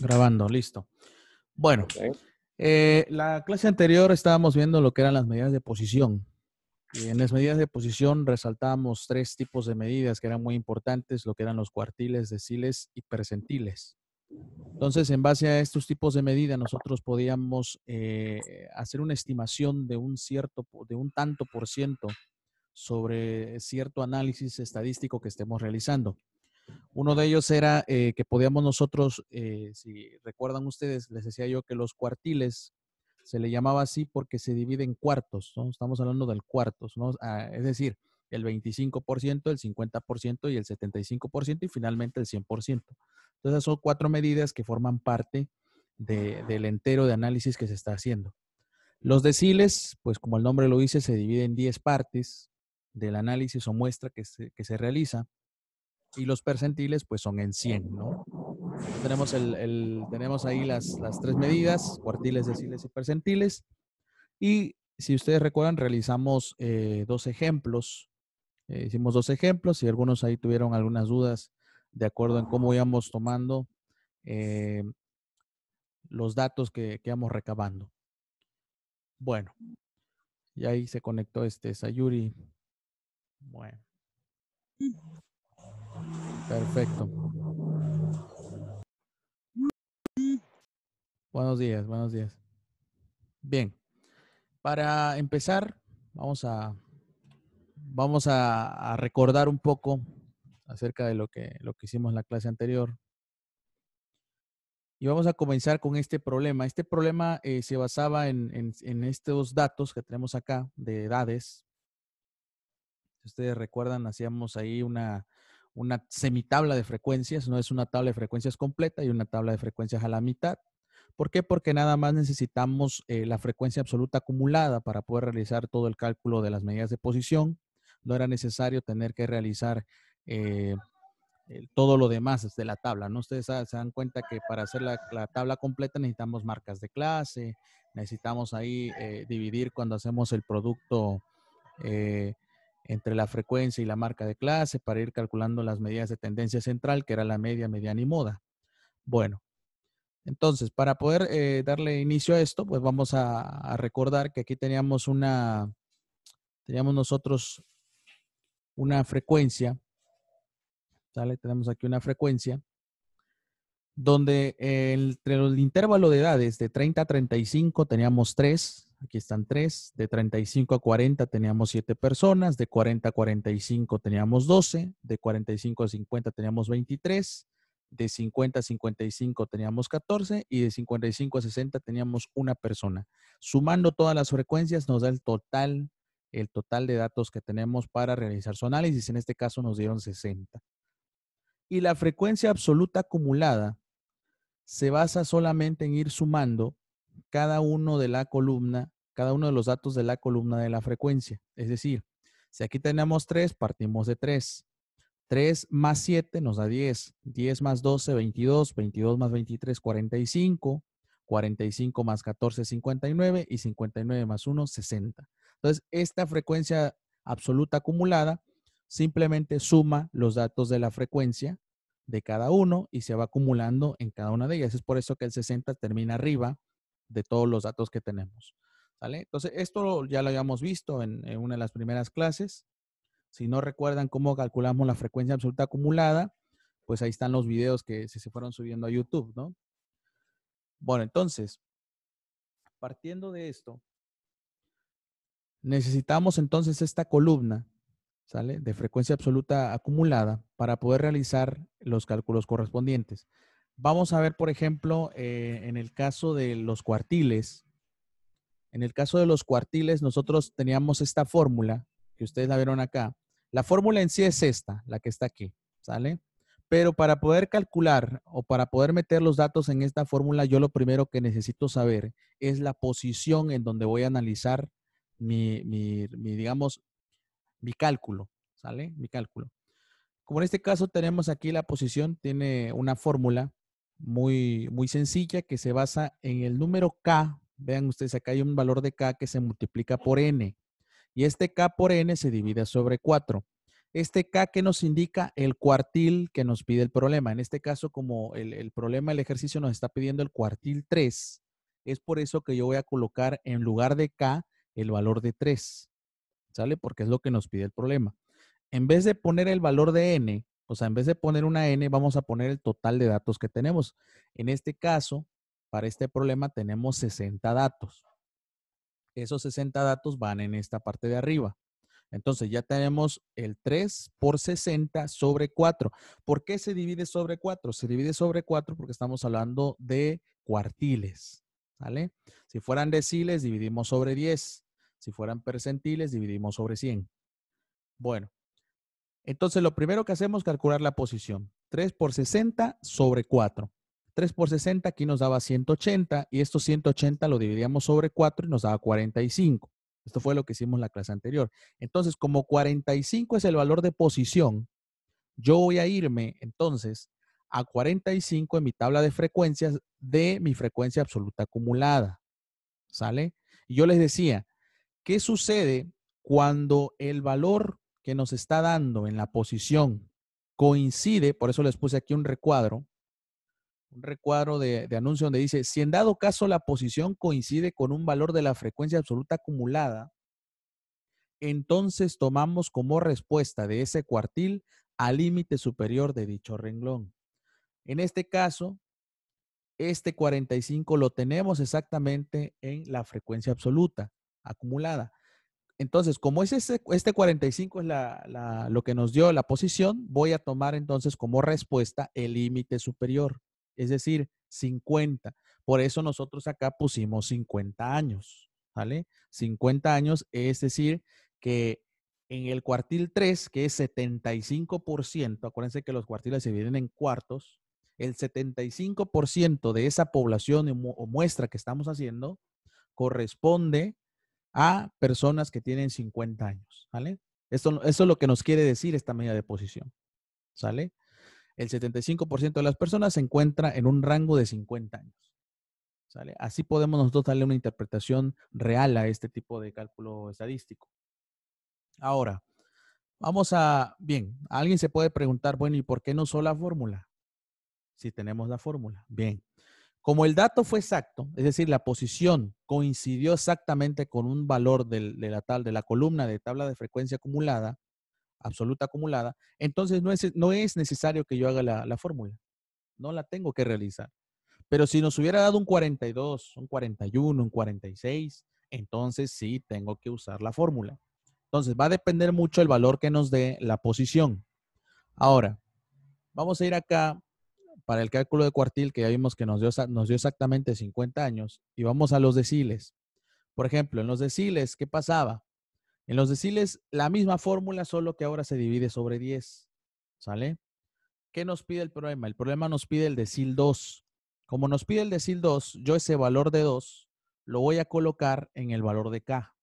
Grabando, listo. Bueno, eh, la clase anterior estábamos viendo lo que eran las medidas de posición. Y en las medidas de posición resaltábamos tres tipos de medidas que eran muy importantes, lo que eran los cuartiles, deciles y percentiles. Entonces, en base a estos tipos de medidas, nosotros podíamos eh, hacer una estimación de un cierto, de un tanto por ciento sobre cierto análisis estadístico que estemos realizando. Uno de ellos era eh, que podíamos nosotros, eh, si recuerdan ustedes, les decía yo que los cuartiles se le llamaba así porque se divide en cuartos, ¿no? estamos hablando del cuartos, ¿no? Ah, es decir, el 25%, el 50% y el 75% y finalmente el 100%. Entonces son cuatro medidas que forman parte del entero de análisis que se está haciendo. Los deciles, pues como el nombre lo dice, se divide en 10 partes del análisis o muestra que se realiza y los percentiles pues son en 100, ¿no? tenemos, el, el, tenemos ahí las, las tres medidas, cuartiles, deciles y percentiles. Y si ustedes recuerdan, realizamos eh, dos ejemplos. Eh, hicimos dos ejemplos y algunos ahí tuvieron algunas dudas de acuerdo en cómo íbamos tomando eh, los datos que, que íbamos recabando. Bueno, y ahí se conectó este Sayuri. Bueno. Perfecto. Buenos días, buenos días. Bien, para empezar, vamos a, vamos a, recordar un poco acerca de lo que, lo que hicimos en la clase anterior. Y vamos a comenzar con este problema. Este problema eh, se basaba en, en, estos datos que tenemos acá de edades. Si ustedes recuerdan, hacíamos ahí una, una semitabla de frecuencias, no es una tabla de frecuencias completa y una tabla de frecuencias a la mitad. ¿Por qué? Porque nada más necesitamos eh, la frecuencia absoluta acumulada para poder realizar todo el cálculo de las medidas de posición. No era necesario tener que realizar eh, todo lo demás de la tabla, ¿no? Ustedes se dan cuenta que para hacer la, tabla completa necesitamos marcas de clase, necesitamos ahí eh, dividir cuando hacemos el producto entre la frecuencia y la marca de clase para ir calculando las medidas de tendencia central, que era la media, mediana y moda. Bueno, entonces, para poder eh, darle inicio a esto, pues vamos a, recordar que aquí teníamos una, teníamos nosotros una frecuencia, ¿sale? Tenemos aquí una frecuencia donde eh, entre el intervalo de edades de 30 a 35 teníamos 3, Aquí están tres. De 35 a 40 teníamos siete personas. De 40 a 45 teníamos 12. De 45 a 50 teníamos 23. De 50 a 55 teníamos 14. Y de 55 a 60 teníamos una persona. Sumando todas las frecuencias nos da el total, el total de datos que tenemos para realizar su análisis. En este caso nos dieron 60. Y la frecuencia absoluta acumulada se basa solamente en ir sumando cada uno de la columna, cada uno de los datos de la columna de la frecuencia. Es decir, si aquí tenemos 3, partimos de 3. 3 más 7 nos da 10. 10 más 12, 22. 22 más 23, 45. 45 más 14, 59. Y 59 más 1, 60. Entonces, esta frecuencia absoluta acumulada simplemente suma los datos de la frecuencia de cada uno y se va acumulando en cada una de ellas. Es por eso que el 60 termina arriba de todos los datos que tenemos. ¿Sale? Entonces, esto ya lo habíamos visto en, una de las primeras clases. Si no recuerdan cómo calculamos la frecuencia absoluta acumulada, pues ahí están los videos que se, fueron subiendo a YouTube, ¿no? Bueno, entonces, partiendo de esto, necesitamos entonces esta columna, ¿sale? De frecuencia absoluta acumulada para poder realizar los cálculos correspondientes. Vamos a ver, por ejemplo, eh, en el caso de los cuartiles. En el caso de los cuartiles, nosotros teníamos esta fórmula que ustedes la vieron acá. La fórmula en sí es esta, la que está aquí, ¿sale? Pero para poder calcular o para poder meter los datos en esta fórmula, yo lo primero que necesito saber es la posición en donde voy a analizar mi digamos, mi cálculo, ¿sale? Mi cálculo. Como en este caso tenemos aquí la posición, tiene una fórmula muy, muy sencilla que se basa en el número K. Vean ustedes, acá hay un valor de K que se multiplica por N. Y este K por N se divide sobre 4. Este K que nos indica el cuartil que nos pide el problema. En este caso, como el, el problema el ejercicio nos está pidiendo el cuartil 3, es por eso que yo voy a colocar en lugar de K el valor de 3. ¿Sale? Porque es lo que nos pide el problema. En vez de poner el valor de N, o sea, en vez de poner una n, vamos a poner el total de datos que tenemos. En este caso, para este problema tenemos 60 datos. Esos 60 datos van en esta parte de arriba. Entonces ya tenemos el 3 por 60 sobre 4. ¿Por qué se divide sobre 4? Se divide sobre 4 porque estamos hablando de cuartiles. ¿Vale? Si fueran deciles, dividimos sobre 10. Si fueran percentiles, dividimos sobre 100. Bueno, entonces, lo primero que hacemos es calcular la posición. 3 por 60 sobre 4. 3 por 60 aquí nos daba 180 y estos 180 lo dividíamos sobre 4 y nos daba 45. Esto fue lo que hicimos en la clase anterior. Entonces, como 45 es el valor de posición, yo voy a irme entonces a 45 en mi tabla de frecuencias de mi frecuencia absoluta acumulada. ¿Sale? Y yo les decía, ¿qué sucede cuando el valor nos está dando en la posición coincide, por eso les puse aquí un recuadro, un recuadro de, de, anuncio donde dice, si en dado caso la posición coincide con un valor de la frecuencia absoluta acumulada, entonces tomamos como respuesta de ese cuartil al límite superior de dicho renglón. En este caso, este 45 lo tenemos exactamente en la frecuencia absoluta acumulada. Entonces, como es este, 45 es lo que nos dio la posición, voy a tomar entonces como respuesta el límite superior, es decir, 50. Por eso nosotros acá pusimos 50 años, ¿vale? 50 años, es decir, que en el cuartil 3, que es 75%, acuérdense que los cuartiles se dividen en cuartos, el 75% de esa población o muestra que estamos haciendo corresponde a personas que tienen 50 años, ¿vale? Esto, eso es lo que nos quiere decir esta media de posición, ¿sale? El 75% de las personas se encuentra en un rango de 50 años, ¿sale? Así podemos nosotros darle una interpretación real a este tipo de cálculo estadístico. Ahora, vamos a, bien, alguien se puede preguntar, bueno, ¿y por qué no solo la fórmula? Si tenemos la fórmula, bien. Como el dato fue exacto, es decir, la posición coincidió exactamente con un valor de, la tal, de la columna de tabla de frecuencia acumulada, absoluta acumulada, entonces no es, no es necesario que yo haga la, la fórmula. No la tengo que realizar. Pero si nos hubiera dado un 42, un 41, un 46, entonces sí tengo que usar la fórmula. Entonces va a depender mucho el valor que nos dé la posición. Ahora, vamos a ir acá para el cálculo de cuartil, que ya vimos que nos dio, nos dio exactamente 50 años, y vamos a los deciles. Por ejemplo, en los deciles, ¿qué pasaba? En los deciles, la misma fórmula, solo que ahora se divide sobre 10. ¿Sale? ¿Qué nos pide el problema? El problema nos pide el decil 2. Como nos pide el decil 2, yo ese valor de 2 lo voy a colocar en el valor de K.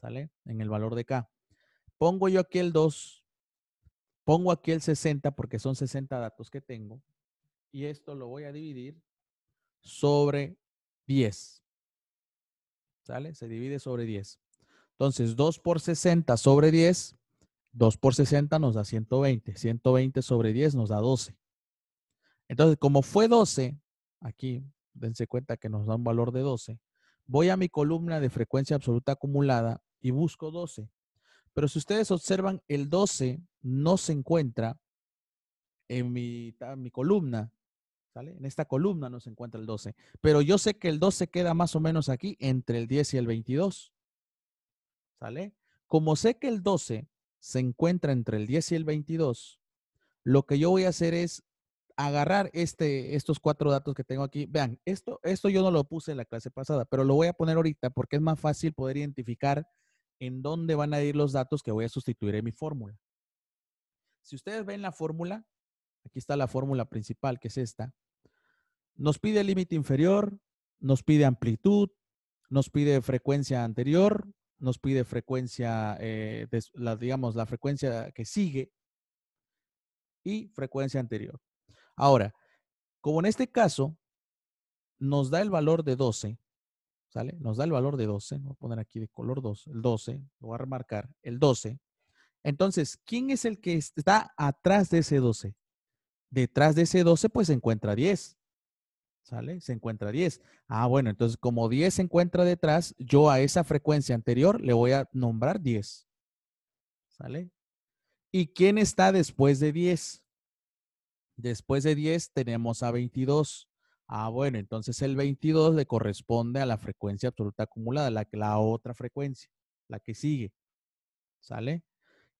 ¿Sale? En el valor de K. Pongo yo aquí el 2, pongo aquí el 60 porque son 60 datos que tengo y esto lo voy a dividir sobre 10. ¿Sale? Se divide sobre 10. Entonces, 2 por 60 sobre 10, 2 por 60 nos da 120. 120 sobre 10 nos da 12. Entonces, como fue 12, aquí dense cuenta que nos da un valor de 12, voy a mi columna de frecuencia absoluta acumulada y busco 12. Pero si ustedes observan, el 12 no se encuentra en mi, en mi columna, ¿Sale? En esta columna no se encuentra el 12, pero yo sé que el 12 queda más o menos aquí entre el 10 y el 22. ¿Sale? Como sé que el 12 se encuentra entre el 10 y el 22, lo que yo voy a hacer es agarrar este, estos cuatro datos que tengo aquí. Vean, esto, esto yo no lo puse en la clase pasada, pero lo voy a poner ahorita porque es más fácil poder identificar en dónde van a ir los datos que voy a sustituir en mi fórmula. Si ustedes ven la fórmula, Aquí está la fórmula principal, que es esta. Nos pide límite inferior, nos pide amplitud, nos pide frecuencia anterior, nos pide frecuencia, eh, digamos, la frecuencia que sigue y frecuencia anterior. Ahora, como en este caso nos da el valor de 12, ¿sale? Nos da el valor de 12, voy a poner aquí de color 2, el 12, lo voy a remarcar, el 12. Entonces, ¿quién es el que está atrás de ese 12? detrás de ese 12 pues se encuentra 10. ¿Sale? Se encuentra 10. Ah, bueno, entonces como 10 se encuentra detrás, yo a esa frecuencia anterior le voy a nombrar 10. ¿Sale? ¿Y quién está después de 10? Después de 10 tenemos a 22. Ah, bueno, entonces el 22 le corresponde a la frecuencia absoluta acumulada, la, la otra frecuencia, la que sigue. ¿Sale?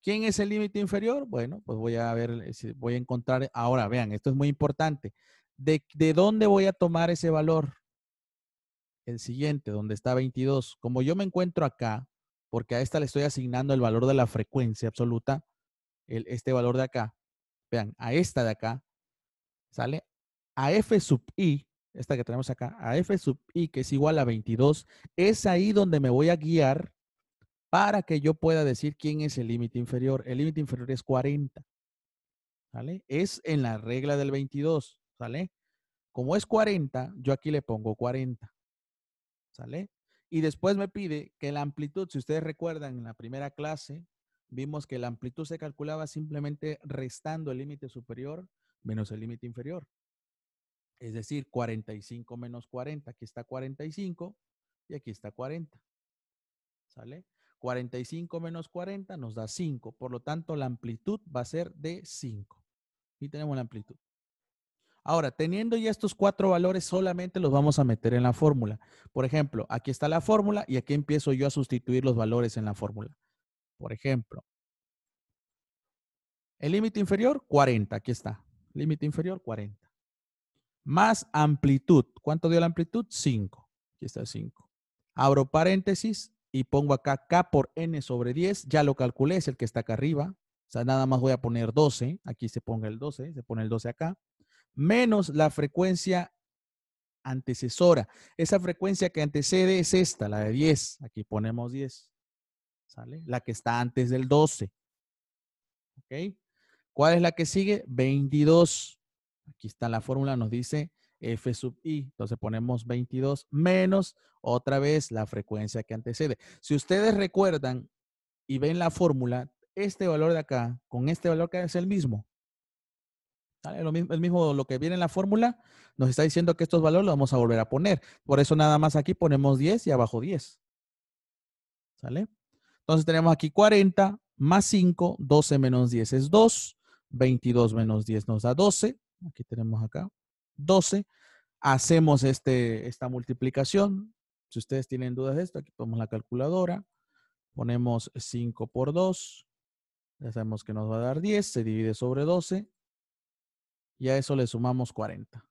¿Quién es el límite inferior? Bueno, pues voy a ver, eh, voy a encontrar, ahora vean, esto es muy importante. ¿De, dónde voy a tomar ese valor? El siguiente, donde está 22. Como yo me encuentro acá, porque a esta le estoy asignando el valor de la frecuencia absoluta, este valor de acá, vean, a esta de acá, ¿sale? A f sub i, esta que tenemos acá, a f sub i, que es igual a 22, es ahí donde me voy a guiar para que yo pueda decir quién es el límite inferior. El límite inferior es 40. ¿Sale? Es en la regla del 22. ¿Sale? Como es 40, yo aquí le pongo 40. ¿Sale? Y después me pide que la amplitud, si ustedes recuerdan en la primera clase, vimos que la amplitud se calculaba simplemente restando el límite superior menos el límite inferior. Es decir, 45 menos 40, aquí está 45 y aquí está 40. ¿Sale? 45 menos 40 nos da 5. Por lo tanto, la amplitud va a ser de 5. Y tenemos la amplitud. Ahora, teniendo ya estos cuatro valores, solamente los vamos a meter en la fórmula. Por ejemplo, aquí está la fórmula y aquí empiezo yo a sustituir los valores en la fórmula. Por ejemplo, el límite inferior, 40. Aquí está. Límite inferior, 40. Más amplitud. ¿Cuánto dio la amplitud? 5. Aquí está 5. Abro paréntesis, y pongo acá K por N sobre 10, ya lo calculé, es el que está acá arriba. O sea, nada más voy a poner 12, aquí se ponga el 12, se pone el 12 acá, menos la frecuencia antecesora. Esa frecuencia que antecede es esta, la de 10. Aquí ponemos 10. ¿Sale? La que está antes del 12. ¿Ok? ¿Cuál es la que sigue? 22. Aquí está la fórmula, nos dice F sub I. Entonces ponemos 22 menos otra vez la frecuencia que antecede. Si ustedes recuerdan y ven la fórmula, este valor de acá con este valor que es el mismo. ¿Vale? Lo mismo, el mismo, lo que viene en la fórmula nos está diciendo que estos valores los vamos a volver a poner. Por eso nada más aquí ponemos 10 y abajo 10. ¿Sale? Entonces tenemos aquí 40 más 5, 12 menos 10 es 2, 22 menos 10 nos da 12. Aquí tenemos acá 12. Hacemos este, esta multiplicación. Si ustedes tienen dudas de esto, aquí ponemos la calculadora. Ponemos 5 por 2. Ya sabemos que nos va a dar 10. Se divide sobre 12. Y a eso le sumamos 40.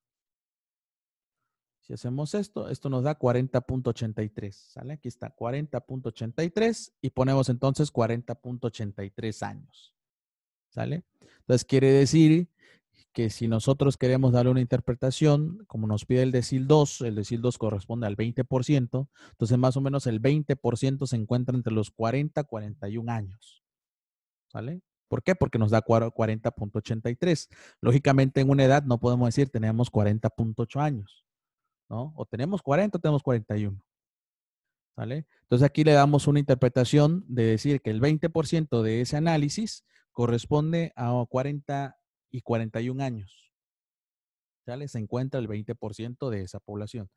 Si hacemos esto, esto nos da 40.83, ¿sale? Aquí está 40.83 y ponemos entonces 40.83 años, ¿sale? Entonces quiere decir que si nosotros queremos darle una interpretación, como nos pide el decil 2, el decil 2 corresponde al 20%, entonces más o menos el 20% se encuentra entre los 40 y 41 años. ¿Sale? ¿Por qué? Porque nos da 40.83. Lógicamente en una edad no podemos decir tenemos 40.8 años, ¿no? O tenemos 40 o tenemos 41. ¿Sale? Entonces aquí le damos una interpretación de decir que el 20% de ese análisis corresponde a 40 y 41 años. ¿Sale? Se encuentra el 20% de esa población.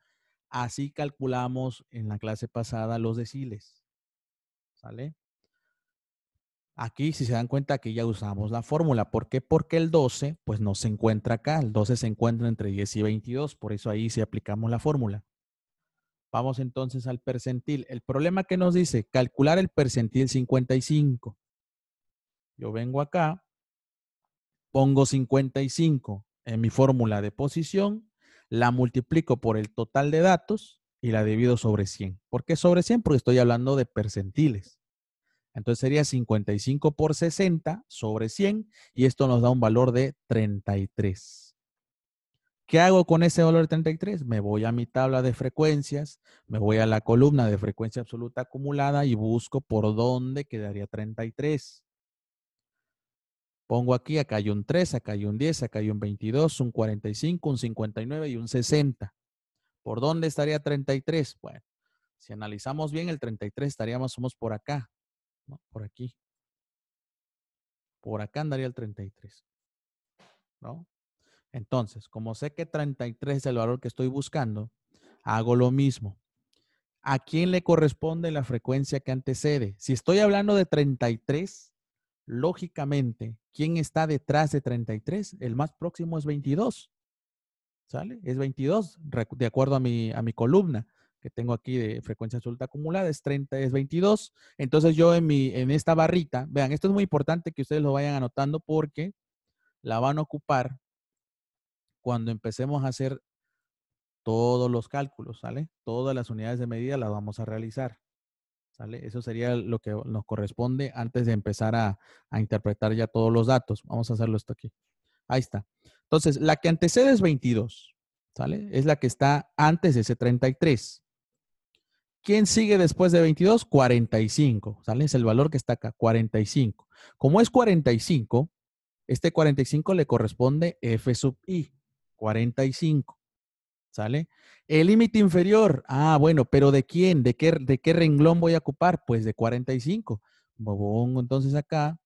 Así calculamos en la clase pasada los deciles. ¿Sale? Aquí, si se dan cuenta, aquí ya usamos la fórmula. ¿Por qué? Porque el 12, pues no se encuentra acá. El 12 se encuentra entre 10 y 22. Por eso ahí sí aplicamos la fórmula. Vamos entonces al percentil. El problema que nos dice, calcular el percentil 55. Yo vengo acá Pongo 55 en mi fórmula de posición, la multiplico por el total de datos y la divido sobre 100. ¿Por qué sobre 100? Porque estoy hablando de percentiles. Entonces sería 55 por 60 sobre 100 y esto nos da un valor de 33. ¿Qué hago con ese valor de 33? Me voy a mi tabla de frecuencias, me voy a la columna de frecuencia absoluta acumulada y busco por dónde quedaría 33. Pongo aquí, acá hay un 3, acá hay un 10, acá hay un 22, un 45, un 59 y un 60. ¿Por dónde estaría 33? Bueno, si analizamos bien, el 33 estaríamos, somos por acá, ¿no? por aquí. Por acá andaría el 33. ¿No? Entonces, como sé que 33 es el valor que estoy buscando, hago lo mismo. ¿A quién le corresponde la frecuencia que antecede? Si estoy hablando de 33, lógicamente, ¿quién está detrás de 33? El más próximo es 22. ¿Sale? Es 22, de acuerdo a mi, a mi columna que tengo aquí de frecuencia absoluta acumulada, es 30, es 22. Entonces yo en, mi, en esta barrita, vean, esto es muy importante que ustedes lo vayan anotando porque la van a ocupar cuando empecemos a hacer todos los cálculos, ¿sale? Todas las unidades de medida las vamos a realizar. ¿sale? Eso sería lo que nos corresponde antes de empezar a, interpretar ya todos los datos. Vamos a hacerlo esto aquí. Ahí está. Entonces, la que antecede es 22, ¿sale? Es la que está antes de ese 33. ¿Quién sigue después de 22? 45, ¿sale? Es el valor que está acá, 45. Como es 45, este 45 le corresponde F sub I, 45. ¿Sale? El límite inferior, ah, bueno, pero ¿de quién? ¿De qué, ¿De qué renglón voy a ocupar? Pues de 45. Pongo entonces acá,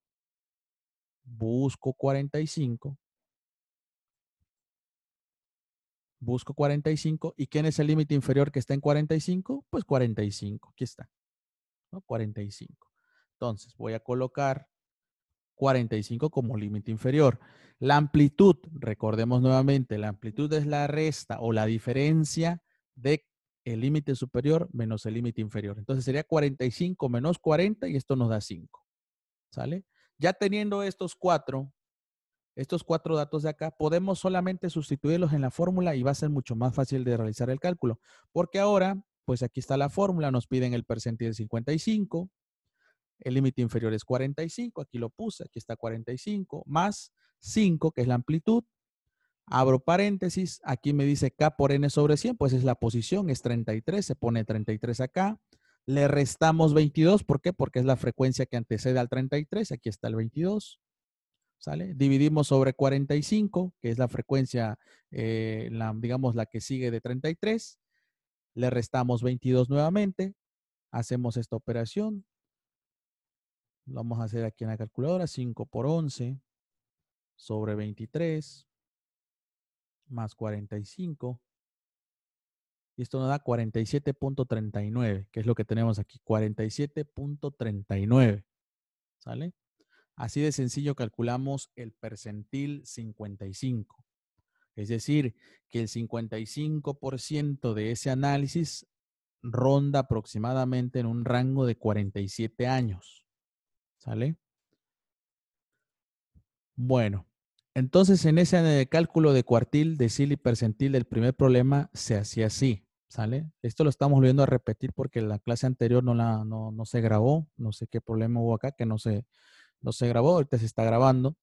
busco 45. Busco 45. ¿Y quién es el límite inferior que está en 45? Pues 45. Aquí está. ¿no? 45. Entonces voy a colocar 45 como límite inferior. La amplitud, recordemos nuevamente, la amplitud es la resta o la diferencia de el límite superior menos el límite inferior. Entonces sería 45 menos 40 y esto nos da 5. ¿Sale? Ya teniendo estos cuatro, estos cuatro datos de acá, podemos solamente sustituirlos en la fórmula y va a ser mucho más fácil de realizar el cálculo. Porque ahora, pues aquí está la fórmula, nos piden el percentil de 55, el límite inferior es 45, aquí lo puse, aquí está 45, más 5, que es la amplitud. Abro paréntesis, aquí me dice K por N sobre 100, pues es la posición, es 33, se pone 33 acá. Le restamos 22, ¿por qué? Porque es la frecuencia que antecede al 33, aquí está el 22. ¿Sale? Dividimos sobre 45, que es la frecuencia, eh, digamos, la que sigue de 33. Le restamos 22 nuevamente. Hacemos esta operación vamos a hacer aquí en la calculadora. 5 por 11 sobre 23 más 45. Y esto nos da 47.39, que es lo que tenemos aquí. 47.39. ¿Sale? Así de sencillo calculamos el percentil 55. Es decir, que el 55% de ese análisis ronda aproximadamente en un rango de 47 años. ¿Sale? Bueno, entonces en ese cálculo de cuartil, decil y percentil del primer problema se hacía así. ¿Sale? Esto lo estamos volviendo a repetir porque la clase anterior no, la, no se grabó. No sé qué problema hubo acá que no se, no se grabó. Ahorita se está grabando.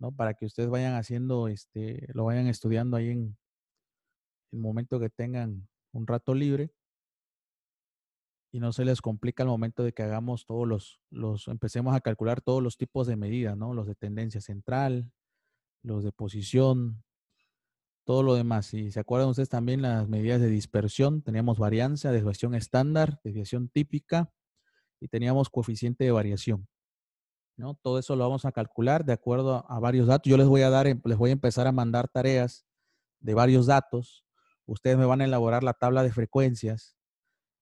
¿no? Para que ustedes vayan haciendo, este, lo vayan estudiando ahí en el momento que tengan un rato libre y no se les complica el momento de que hagamos todos los, los, empecemos a calcular todos los tipos de medidas, ¿no? Los de tendencia central, los de posición, todo lo demás. Y se acuerdan ustedes también las medidas de dispersión, teníamos varianza, desviación estándar, desviación típica y teníamos coeficiente de variación. ¿no? Todo eso lo vamos a calcular de acuerdo a, varios datos. Yo les voy a dar, em, les voy a empezar a mandar tareas de varios datos. Ustedes me van a elaborar la tabla de frecuencias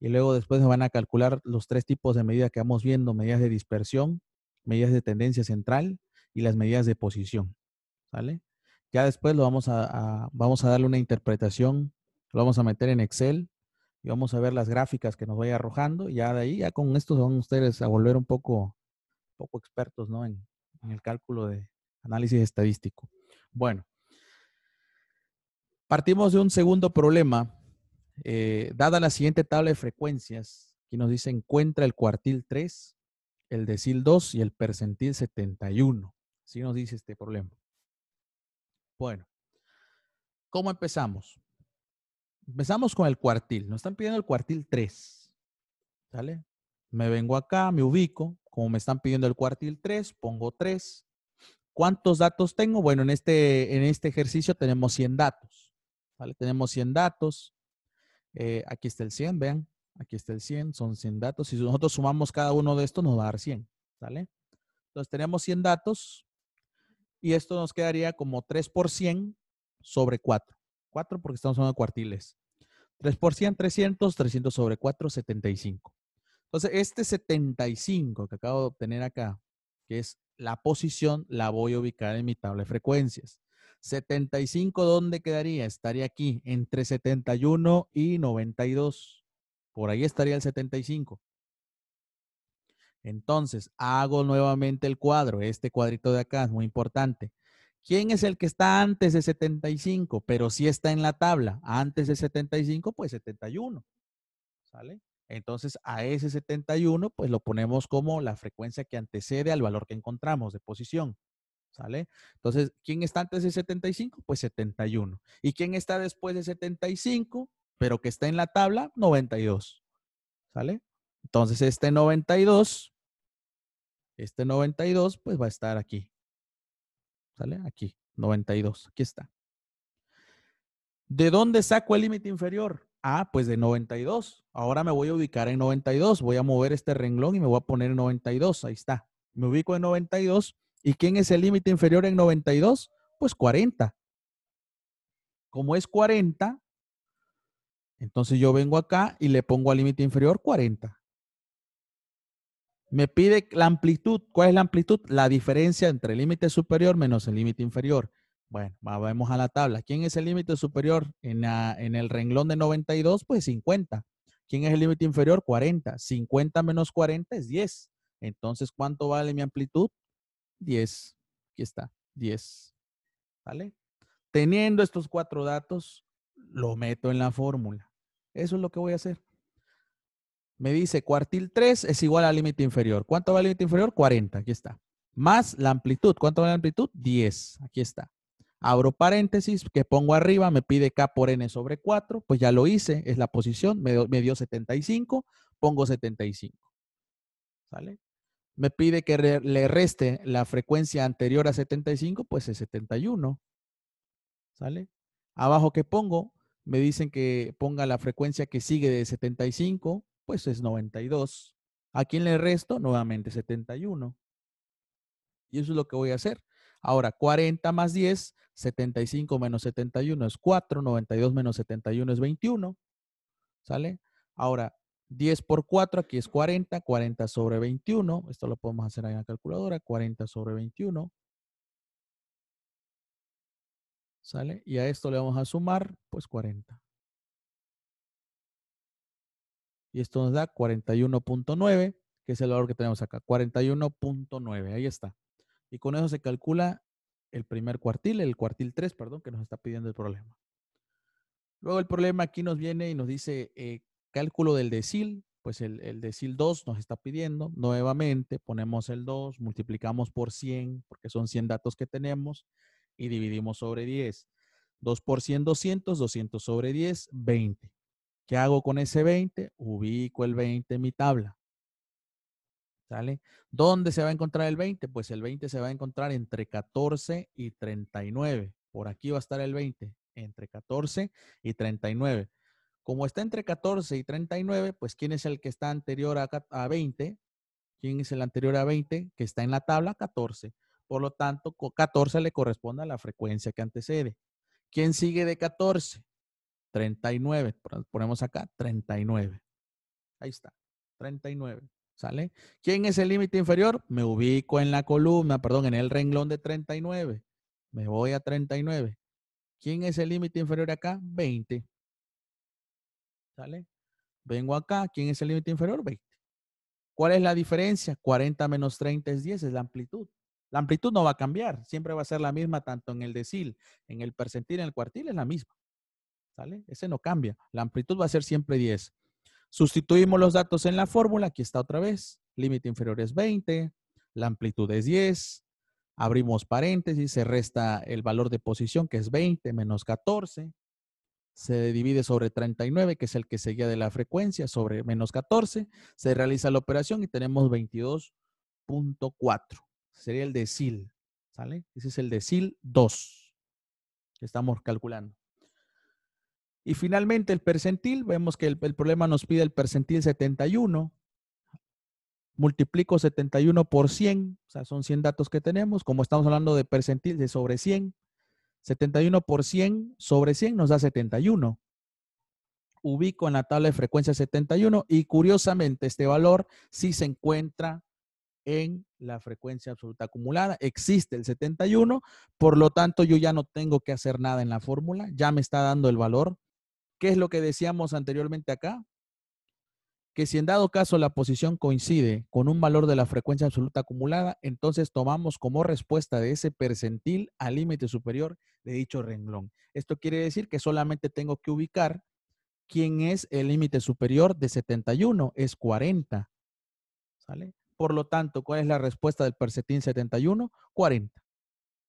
y luego después se van a calcular los tres tipos de medidas que vamos viendo, medidas de dispersión, medidas de tendencia central y las medidas de posición, ¿sale? Ya después lo vamos a, vamos a darle una interpretación, lo vamos a meter en Excel y vamos a ver las gráficas que nos vaya arrojando y ya de ahí, ya con esto van ustedes a volver un poco, poco expertos, ¿no? En, en el cálculo de análisis estadístico. Bueno, partimos de un segundo problema eh, dada la siguiente tabla de frecuencias, aquí nos dice encuentra el cuartil 3, el decil 2 y el percentil 71. Así nos dice este problema. Bueno, ¿cómo empezamos? Empezamos con el cuartil. Nos están pidiendo el cuartil 3. ¿Sale? Me vengo acá, me ubico. Como me están pidiendo el cuartil 3, pongo 3. ¿Cuántos datos tengo? Bueno, en este, este ejercicio tenemos 100 datos. Tenemos 100 datos. Eh, aquí está el 100, vean. Aquí está el 100, son 100 datos. Si nosotros sumamos cada uno de estos, nos va a dar 100. ¿Sale? Entonces tenemos 100 datos y esto nos quedaría como 3 por 100 sobre 4. 4 porque estamos hablando de cuartiles. 3 por 100, 300, 300 sobre 4, 75. Entonces, este 75 que acabo de obtener acá, que es la posición, la voy a ubicar en mi tabla de frecuencias. 75, ¿dónde quedaría? Estaría aquí, entre 71 y 92. Por ahí estaría el 75. Entonces, hago nuevamente el cuadro, este cuadrito de acá es muy importante. ¿Quién es el que está antes de 75? Pero si está en la tabla, antes de 75, pues 71. ¿Sale? Entonces, a ese 71, pues lo ponemos como la frecuencia que antecede al valor que encontramos de posición. ¿Sale? Entonces, ¿quién está antes de 75? Pues 71. ¿Y quién está después de 75, pero que está en la tabla? 92. ¿Sale? Entonces, este 92, este 92, pues va a estar aquí. ¿Sale? Aquí, 92. Aquí está. ¿De dónde saco el límite inferior? Ah, pues de 92. Ahora me voy a ubicar en 92. Voy a mover este renglón y me voy a poner en 92. Ahí está. Me ubico en 92 ¿Y quién es el límite inferior en 92? Pues 40. Como es 40, entonces yo vengo acá y le pongo al límite inferior 40. Me pide la amplitud. ¿Cuál es la amplitud? La diferencia entre el límite superior menos el límite inferior. Bueno, vamos a la tabla. ¿Quién es el límite superior en, en, el renglón de 92? Pues 50. ¿Quién es el límite inferior? 40. 50 menos 40 es 10. Entonces, ¿cuánto vale mi amplitud? 10. Aquí está, 10. ¿sale? Teniendo estos cuatro datos, lo meto en la fórmula. Eso es lo que voy a hacer. Me dice cuartil 3 es igual al límite inferior. ¿Cuánto va el límite inferior? 40, aquí está. Más la amplitud. ¿Cuánto va la amplitud? 10, aquí está. Abro paréntesis, que pongo arriba, me pide K por N sobre 4, pues ya lo hice, es la posición, me dio 75, pongo 75. ¿Sale? me pide que le reste la frecuencia anterior a 75, pues es 71. ¿Sale? Abajo que pongo, me dicen que ponga la frecuencia que sigue de 75, pues es 92. ¿A quién le resto? Nuevamente 71. Y eso es lo que voy a hacer. Ahora, 40 más 10, 75 menos 71 es 4, 92 menos 71 es 21. ¿Sale? Ahora, 10 por 4, aquí es 40, 40 sobre 21, esto lo podemos hacer ahí en la calculadora, 40 sobre 21. ¿Sale? Y a esto le vamos a sumar, pues 40. Y esto nos da 41.9, que es el valor que tenemos acá, 41.9, ahí está. Y con eso se calcula el primer cuartil, el cuartil 3, perdón, que nos está pidiendo el problema. Luego el problema aquí nos viene y nos dice eh, cálculo del decil, pues el, decil 2 nos está pidiendo nuevamente, ponemos el 2, multiplicamos por 100, porque son 100 datos que tenemos, y dividimos sobre 10. 2 por 100, 200, 200 sobre 10, 20. ¿Qué hago con ese 20? Ubico el 20 en mi tabla. ¿Sale? ¿Dónde se va a encontrar el 20? Pues el 20 se va a encontrar entre 14 y 39. Por aquí va a estar el 20, entre 14 y 39. Como está entre 14 y 39, pues ¿quién es el que está anterior a, 20? ¿Quién es el anterior a 20? Que está en la tabla 14. Por lo tanto, 14 le corresponde a la frecuencia que antecede. ¿Quién sigue de 14? 39. Ponemos acá 39. Ahí está, 39. ¿Sale? ¿Quién es el límite inferior? Me ubico en la columna, perdón, en el renglón de 39. Me voy a 39. ¿Quién es el límite inferior acá? 20. ¿Sale? Vengo acá. ¿Quién es el límite inferior? 20. ¿Cuál es la diferencia? 40 menos 30 es 10, es la amplitud. La amplitud no va a cambiar, siempre va a ser la misma tanto en el decil, en el percentil, en el cuartil, es la misma. ¿Sale? Ese no cambia. La amplitud va a ser siempre 10. Sustituimos los datos en la fórmula, aquí está otra vez. Límite inferior es 20, la amplitud es 10. Abrimos paréntesis, se resta el valor de posición que es 20 menos 14 se divide sobre 39, que es el que seguía de la frecuencia, sobre menos 14, se realiza la operación y tenemos 22.4. Sería el decil, ¿sale? Ese es el decil 2 que estamos calculando. Y finalmente el percentil, vemos que el, problema nos pide el percentil 71, multiplico 71 por 100, o sea, son 100 datos que tenemos, como estamos hablando de percentil de sobre 100, 71 por 100 sobre 100 nos da 71. Ubico en la tabla de frecuencia 71 y curiosamente este valor sí se encuentra en la frecuencia absoluta acumulada. Existe el 71, por lo tanto yo ya no tengo que hacer nada en la fórmula, ya me está dando el valor. ¿Qué es lo que decíamos anteriormente acá? que si en dado caso la posición coincide con un valor de la frecuencia absoluta acumulada, entonces tomamos como respuesta de ese percentil al límite superior de dicho renglón. Esto quiere decir que solamente tengo que ubicar quién es el límite superior de 71, es 40. ¿Sale? Por lo tanto, ¿cuál es la respuesta del percentil 71? 40.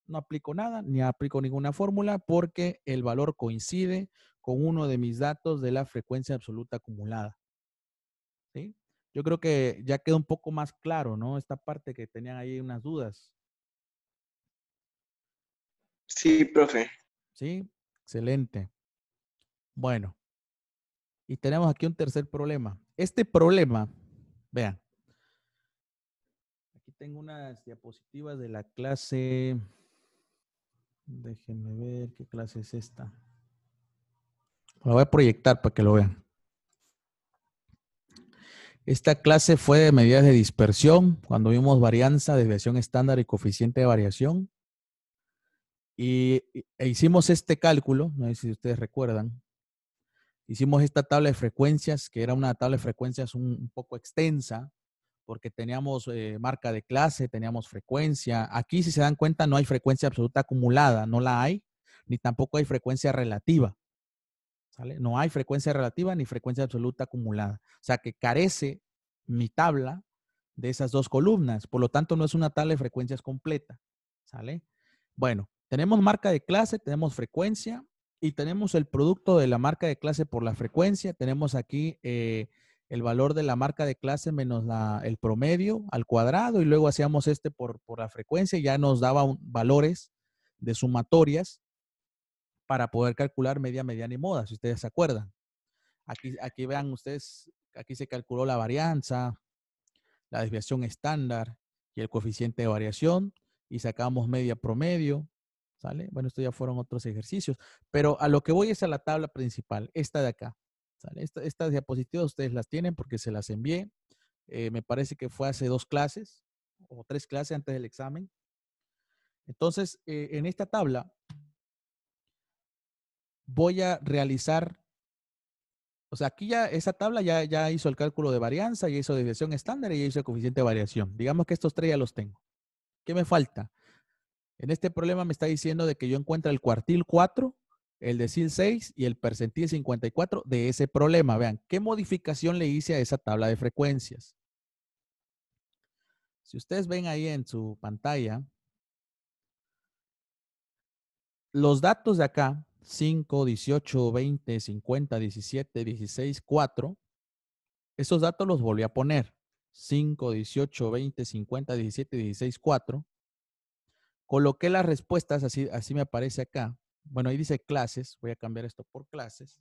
No aplico nada, ni aplico ninguna fórmula porque el valor coincide con uno de mis datos de la frecuencia absoluta acumulada yo creo que ya quedó un poco más claro, ¿no? Esta parte que tenían ahí unas dudas. Sí, profe. Sí, excelente. Bueno, y tenemos aquí un tercer problema. Este problema, vean, aquí tengo unas diapositivas de la clase, déjenme ver qué clase es esta. La voy a proyectar para que lo vean. Esta clase fue de medidas de dispersión, cuando vimos varianza, desviación estándar y coeficiente de variación. Y e hicimos este cálculo, no sé si ustedes recuerdan. Hicimos esta tabla de frecuencias, que era una tabla de frecuencias un, poco extensa, porque teníamos eh, marca de clase, teníamos frecuencia. Aquí, si se dan cuenta, no hay frecuencia absoluta acumulada, no la hay, ni tampoco hay frecuencia relativa. No hay frecuencia relativa ni frecuencia absoluta acumulada. O sea que carece mi tabla de esas dos columnas. Por lo tanto, no es una tabla de frecuencias completa. ¿Sale? Bueno, tenemos marca de clase, tenemos frecuencia y tenemos el producto de la marca de clase por la frecuencia. Tenemos aquí eh, el valor de la marca de clase menos el promedio al cuadrado y luego hacíamos este por, la frecuencia y ya nos daba valores de sumatorias para poder calcular media, mediana y moda, si ustedes se acuerdan. Aquí, aquí vean ustedes, aquí se calculó la varianza, la desviación estándar y el coeficiente de variación y sacamos media promedio, ¿sale? Bueno, estos ya fueron otros ejercicios, pero a lo que voy es a la tabla principal, esta de acá, ¿sale? Estas diapositivas ustedes las tienen porque se las envié, eh, me parece que fue hace dos clases o tres clases antes del examen. Entonces, eh, en esta tabla, voy a realizar, o sea, aquí ya esa tabla ya, ya hizo el cálculo de varianza, ya hizo desviación estándar y ya hizo el coeficiente de variación. Digamos que estos tres ya los tengo. ¿Qué me falta? En este problema me está diciendo de que yo encuentro el cuartil 4, el decil 6 y el percentil 54 de ese problema. Vean, ¿qué modificación le hice a esa tabla de frecuencias? Si ustedes ven ahí en su pantalla, los datos de acá 5, 18, 20, 50, 17, 16, 4. Esos datos los volví a poner. 5, 18, 20, 50, 17, 16, 4. Coloqué las respuestas, así, así me aparece acá. Bueno, ahí dice clases. Voy a cambiar esto por clases.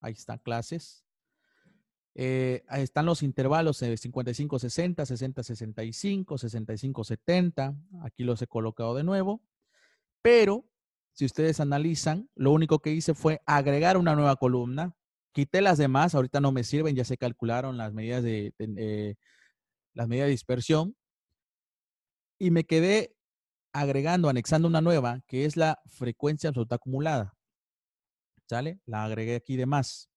Ahí están clases. Eh, ahí están los intervalos de 55, 60, 60, 65, 65, 70. Aquí los he colocado de nuevo. Pero si ustedes analizan, lo único que hice fue agregar una nueva columna, quité las demás, ahorita no me sirven, ya se calcularon las medidas de, eh, las medidas de dispersión, y me quedé agregando, anexando una nueva, que es la frecuencia absoluta acumulada. ¿Sale? La agregué aquí de más.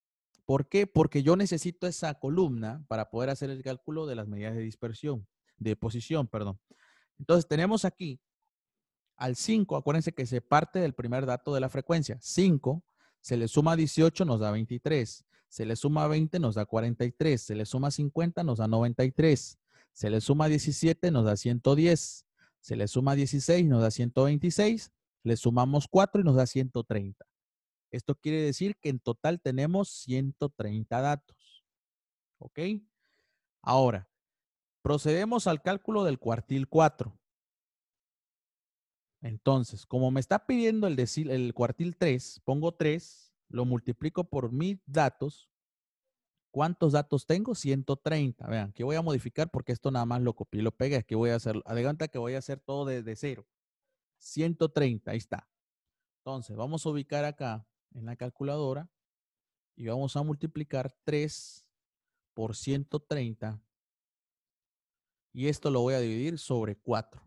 ¿Por qué? Porque yo necesito esa columna para poder hacer el cálculo de las medidas de dispersión, de posición, perdón. Entonces tenemos aquí al 5, acuérdense que se parte del primer dato de la frecuencia. 5, se le suma 18, nos da 23. Se le suma 20, nos da 43. Se le suma 50, nos da 93. Se le suma 17, nos da 110. Se le suma 16, nos da 126. Le sumamos 4 y nos da 130. Esto quiere decir que en total tenemos 130 datos. ¿Ok? Ahora, procedemos al cálculo del cuartil 4. Entonces, como me está pidiendo el, el cuartil 3, pongo 3, lo multiplico por mis datos. ¿Cuántos datos tengo? 130. Vean, que voy a modificar porque esto nada más lo copié y lo pegué. Aquí voy a hacer, adelanta que voy a hacer todo desde cero. 130, ahí está. Entonces, vamos a ubicar acá en la calculadora y vamos a multiplicar 3 por 130. Y esto lo voy a dividir sobre 4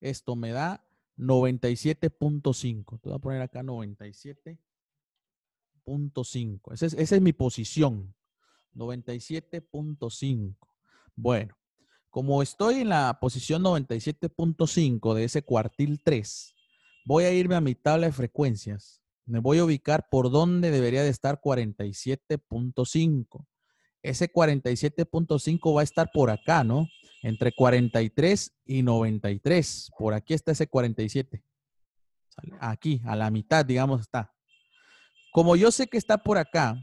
esto me da 97.5. Te voy a poner acá 97.5. Esa es, es mi posición. 97.5. Bueno, como estoy en la posición 97.5 de ese cuartil 3, voy a irme a mi tabla de frecuencias. Me voy a ubicar por donde debería de estar 47.5. Ese 47.5 va a estar por acá, ¿no? Entre 43 y 93. Por aquí está ese 47. Aquí, a la mitad, digamos, está. Como yo sé que está por acá,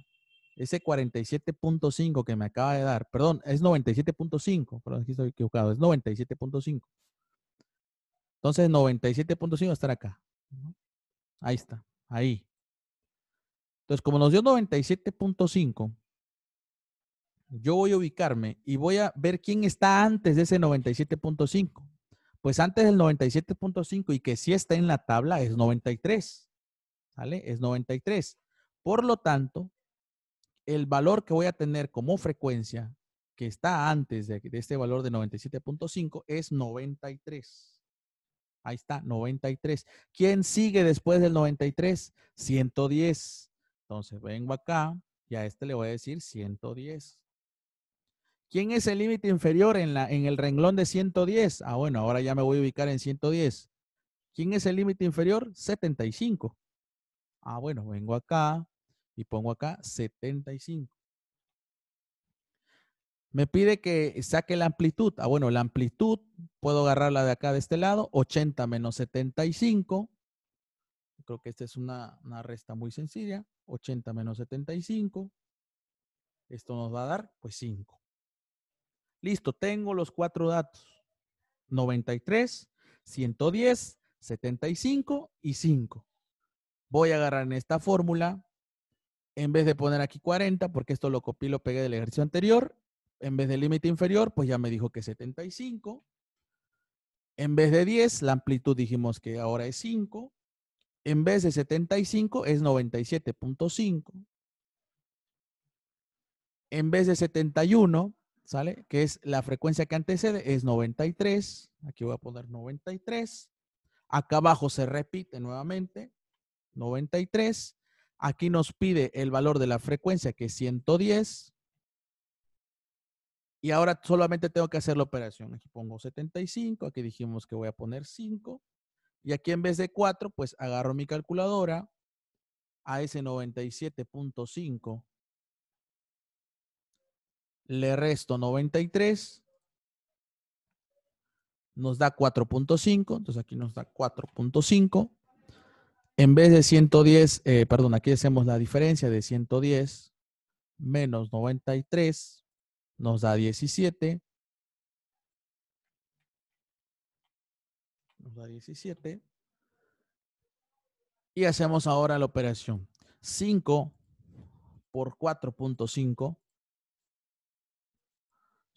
ese 47.5 que me acaba de dar, perdón, es 97.5, perdón, aquí estoy equivocado, es 97.5. Entonces 97.5 va a estar acá. Ahí está, ahí. Entonces, como nos dio 97.5, yo voy a ubicarme y voy a ver quién está antes de ese 97.5. Pues antes del 97.5 y que sí está en la tabla es 93. ¿Sale? Es 93. Por lo tanto, el valor que voy a tener como frecuencia que está antes de, de este valor de 97.5 es 93. Ahí está, 93. ¿Quién sigue después del 93? 110. Entonces vengo acá y a este le voy a decir 110. ¿Quién es el límite inferior en, la, en el renglón de 110? Ah, bueno, ahora ya me voy a ubicar en 110. ¿Quién es el límite inferior? 75. Ah, bueno, vengo acá y pongo acá 75. Me pide que saque la amplitud. Ah, bueno, la amplitud puedo agarrarla de acá, de este lado. 80 menos 75. Creo que esta es una resta muy sencilla. 80 menos 75. Esto nos va a dar, pues, 5. Listo, tengo los cuatro datos. 93, 110, 75 y 5. Voy a agarrar en esta fórmula, en vez de poner aquí 40, porque esto lo copié y lo pegué del ejercicio anterior, en vez del límite inferior, pues ya me dijo que 75. En vez de 10, la amplitud dijimos que ahora es 5. En vez de 75 es 97.5. En vez de 71, ¿sale? Que es la frecuencia que antecede, es 93. Aquí voy a poner 93. Acá abajo se repite nuevamente, 93. Aquí nos pide el valor de la frecuencia, que es 110. Y ahora solamente tengo que hacer la operación. Aquí pongo 75, aquí dijimos que voy a poner 5. Y aquí en vez de 4, pues agarro mi calculadora a ese 97.5 le resto 93, nos da 4.5, entonces aquí nos da 4.5. En vez de 110, eh, perdón, aquí hacemos la diferencia de 110 menos 93, nos da 17. Nos da 17. Y hacemos ahora la operación. 5 por 4.5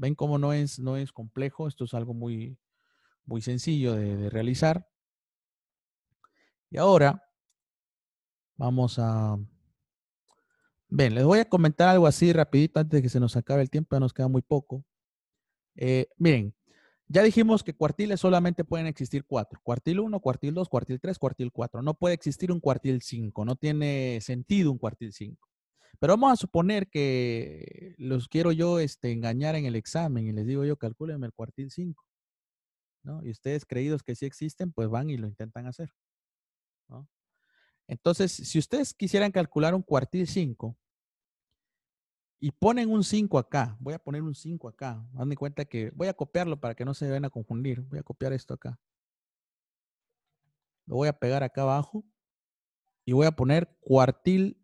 Ven cómo no es, no es complejo, esto es algo muy, muy sencillo de, realizar. Y ahora vamos a... ven, les voy a comentar algo así rapidito antes de que se nos acabe el tiempo, ya nos queda muy poco. Eh, miren, ya dijimos que cuartiles solamente pueden existir cuatro. Cuartil 1, cuartil 2, cuartil 3, cuartil 4. No puede existir un cuartil 5, no tiene sentido un cuartil 5. Pero vamos a suponer que los quiero yo este, engañar en el examen y les digo yo, calcúlenme el cuartil 5. Y ustedes creídos que sí existen, pues van y lo intentan hacer. Entonces, si ustedes quisieran calcular un cuartil 5 y ponen un 5 acá, voy a poner un 5 acá, dan cuenta que voy a copiarlo para que no se vayan a confundir, voy a copiar esto acá. Lo voy a pegar acá abajo y voy a poner cuartil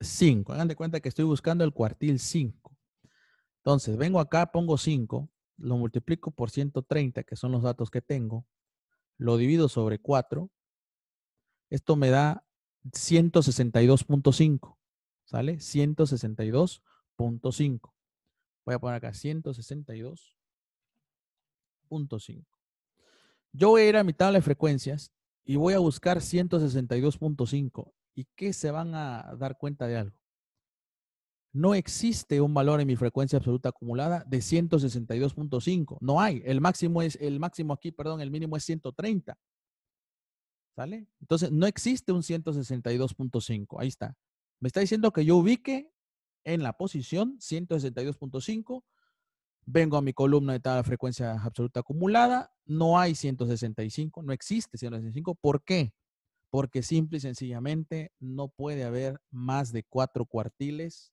5. Hagan de cuenta que estoy buscando el cuartil 5. Entonces, vengo acá, pongo 5, lo multiplico por 130, que son los datos que tengo, lo divido sobre 4. Esto me da 162.5. ¿Sale? 162.5. Voy a poner acá 162.5. Yo voy a ir a mi tabla de frecuencias y voy a buscar 162.5 y qué se van a dar cuenta de algo. No existe un valor en mi frecuencia absoluta acumulada de 162.5. No hay. El máximo es, el máximo aquí, perdón, el mínimo es 130. ¿Sale? Entonces, no existe un 162.5. Ahí está. Me está diciendo que yo ubique en la posición 162.5. Vengo a mi columna de tal frecuencia absoluta acumulada. No hay 165. No existe 165. ¿Por qué? porque simple y sencillamente no puede haber más de cuatro cuartiles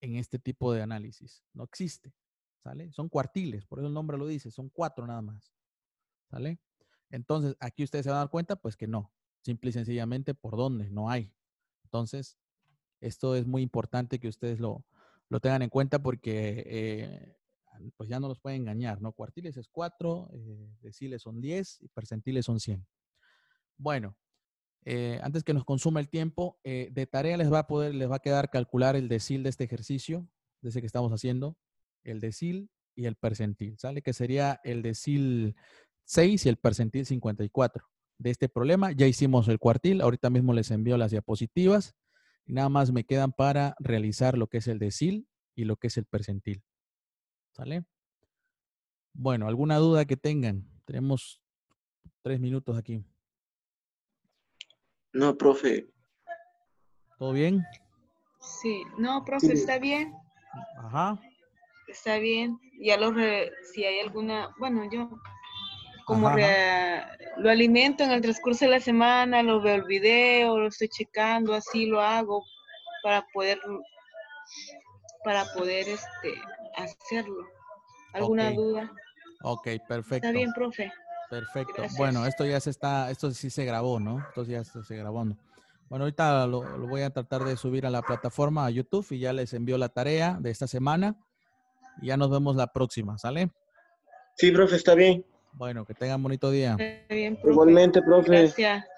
en este tipo de análisis. No existe. ¿Sale? Son cuartiles, por eso el nombre lo dice, son cuatro nada más. ¿Sale? Entonces, aquí ustedes se van a dar cuenta, pues que no. Simple y sencillamente, ¿por dónde? No hay. Entonces, esto es muy importante que ustedes lo, lo tengan en cuenta porque eh, pues ya no los pueden engañar, ¿no? Cuartiles es cuatro, eh, deciles son diez y percentiles son cien. Bueno, eh, antes que nos consuma el tiempo, eh, de tarea les va a poder, les va a quedar calcular el decil de este ejercicio, de ese que estamos haciendo, el decil y el percentil, ¿sale? Que sería el decil 6 y el percentil 54 de este problema. Ya hicimos el cuartil, ahorita mismo les envío las diapositivas. Y nada más me quedan para realizar lo que es el decil y lo que es el percentil. ¿Sale? Bueno, ¿alguna duda que tengan? Tenemos tres minutos aquí. No, profe. ¿Todo bien? Sí, no, profe, está bien. Ajá. Está bien. Ya lo re, si hay alguna, bueno, yo como lo alimento en el transcurso de la semana, lo veo el video, lo estoy checando, así lo hago para poder para poder este hacerlo. ¿Alguna duda? Ok, perfecto. Está bien, profe. Perfecto. Bueno, esto ya se está, esto sí se grabó, ¿no? Esto ya se grabó. Bueno, ahorita lo, voy a tratar de subir a la plataforma a YouTube y ya les envío la tarea de esta semana. ya nos vemos la próxima, ¿sale? Sí, profe, está bien. Bueno, que tengan bonito día. Igualmente, profe. Gracias.